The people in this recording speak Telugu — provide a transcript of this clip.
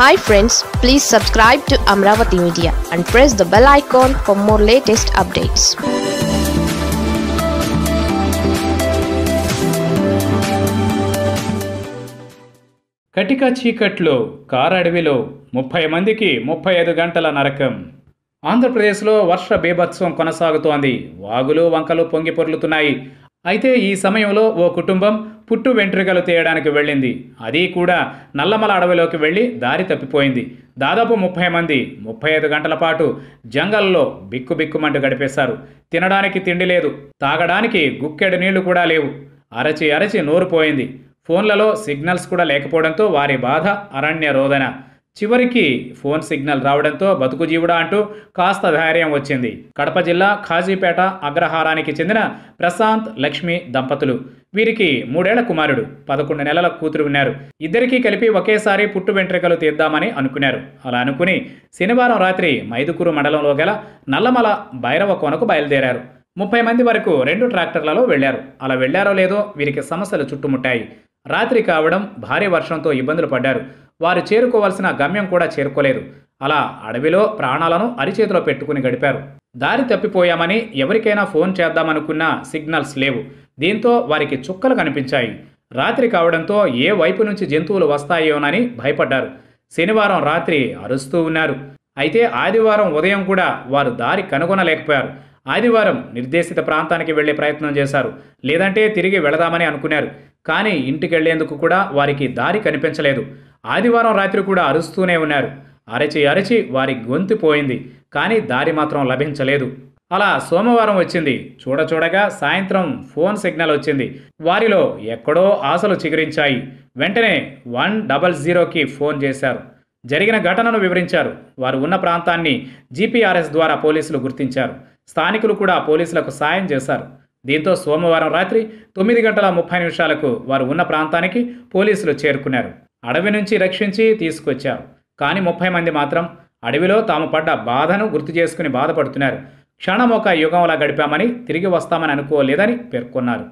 hi friends please subscribe to Amaravati media and press the bell icon for more latest updates కటిక చీకట్లో కారడవిలో ముప్పై మందికి ముప్పై ఐదు గంటల నరకం ఆంధ్రప్రదేశ్లో వర్ష బీభత్సం కొనసాగుతోంది వాగులు వంకలు పొంగి పొర్లుతున్నాయి అయితే ఈ సమయంలో ఓ కుటుంబం పుట్టు వెంట్రుకలు తీయడానికి వెళ్ళింది అది కూడా నల్లమల అడవిలోకి వెళ్ళి దారి తప్పిపోయింది దాదాపు ముప్పై మంది ముప్పై ఐదు గంటల పాటు జంగల్లో బిక్కుబిక్కుమంటూ గడిపేశారు తినడానికి తిండి లేదు తాగడానికి గుక్కెడు నీళ్లు కూడా లేవు అరచి అరచి నోరుపోయింది ఫోన్లలో సిగ్నల్స్ కూడా లేకపోవడంతో వారి బాధ అరణ్య రోదన చివరికి ఫోన్ సిగ్నల్ రావడంతో బతుకు జీవుడా అంటూ కాస్త ధైర్యం వచ్చింది కడప జిల్లా ఖాజీపేట అగ్రహారానికి చెందిన ప్రశాంత్ లక్ష్మి దంపతులు వీరికి మూడేళ్ల కుమారుడు పదకొండు నెలల కూతురు ఉన్నారు ఇద్దరికీ కలిపి ఒకేసారి పుట్టు వెంట్రుకలు తీద్దామని అనుకున్నారు అలా అనుకుని శనివారం రాత్రి మైదుకూరు మండలంలో గల నల్లమల భైరవ కోనకు బయలుదేరారు ముప్పై మంది వరకు రెండు ట్రాక్టర్లలో వెళ్లారు అలా వెళ్లారో లేదో వీరికి సమస్యలు చుట్టుముట్టాయి రాత్రి కావడం భారీ వర్షంతో ఇబ్బందులు పడ్డారు వారు చేరుకోవాల్సిన గమ్యం కూడా చేరుకోలేదు అలా అడవిలో ప్రాణాలను అరిచేతిలో పెట్టుకుని గడిపారు దారి తప్పిపోయామని ఎవరికైనా ఫోన్ చేద్దామనుకున్నా సిగ్నల్స్ లేవు దీంతో వారికి చుక్కలు కనిపించాయి రాత్రి కావడంతో ఏ వైపు నుంచి జంతువులు వస్తాయోనని భయపడ్డారు శనివారం రాత్రి అరుస్తూ ఉన్నారు అయితే ఆదివారం ఉదయం కూడా వారు దారి కనుగొనలేకపోయారు ఆదివారం నిర్దేశిత ప్రాంతానికి వెళ్లే ప్రయత్నం చేశారు లేదంటే తిరిగి వెళదామని అనుకున్నారు కానీ ఇంటికెళ్లేందుకు కూడా వారికి దారి కనిపించలేదు ఆదివారం రాత్రి కూడా అరుస్తూనే ఉన్నారు అరచి అరచి వారి గొంతు పోయింది కానీ దారి మాత్రం లభించలేదు అలా సోమవారం వచ్చింది చూడచూడగా సాయంత్రం ఫోన్ సిగ్నల్ వచ్చింది వారిలో ఎక్కడో ఆశలు చిగురించాయి వెంటనే వన్ డబల్ జీరోకి ఫోన్ చేశారు జరిగిన ఘటనను వివరించారు వారు ఉన్న ప్రాంతాన్ని జీపీఆర్ఎస్ ద్వారా పోలీసులు గుర్తించారు స్థానికులు కూడా పోలీసులకు సాయం చేశారు దీంతో సోమవారం రాత్రి తొమ్మిది గంటల ముప్పై నిమిషాలకు వారు ఉన్న ప్రాంతానికి పోలీసులు చేరుకున్నారు అడవి నుంచి రక్షించి తీసుకొచ్చారు కానీ ముప్పై మంది మాత్రం అడవిలో తాము పడ్డ బాధను గుర్తు చేసుకుని బాధపడుతున్నారు క్షణం ఒక యుగంలా గడిపామని తిరిగి వస్తామని అనుకోలేదని పేర్కొన్నారు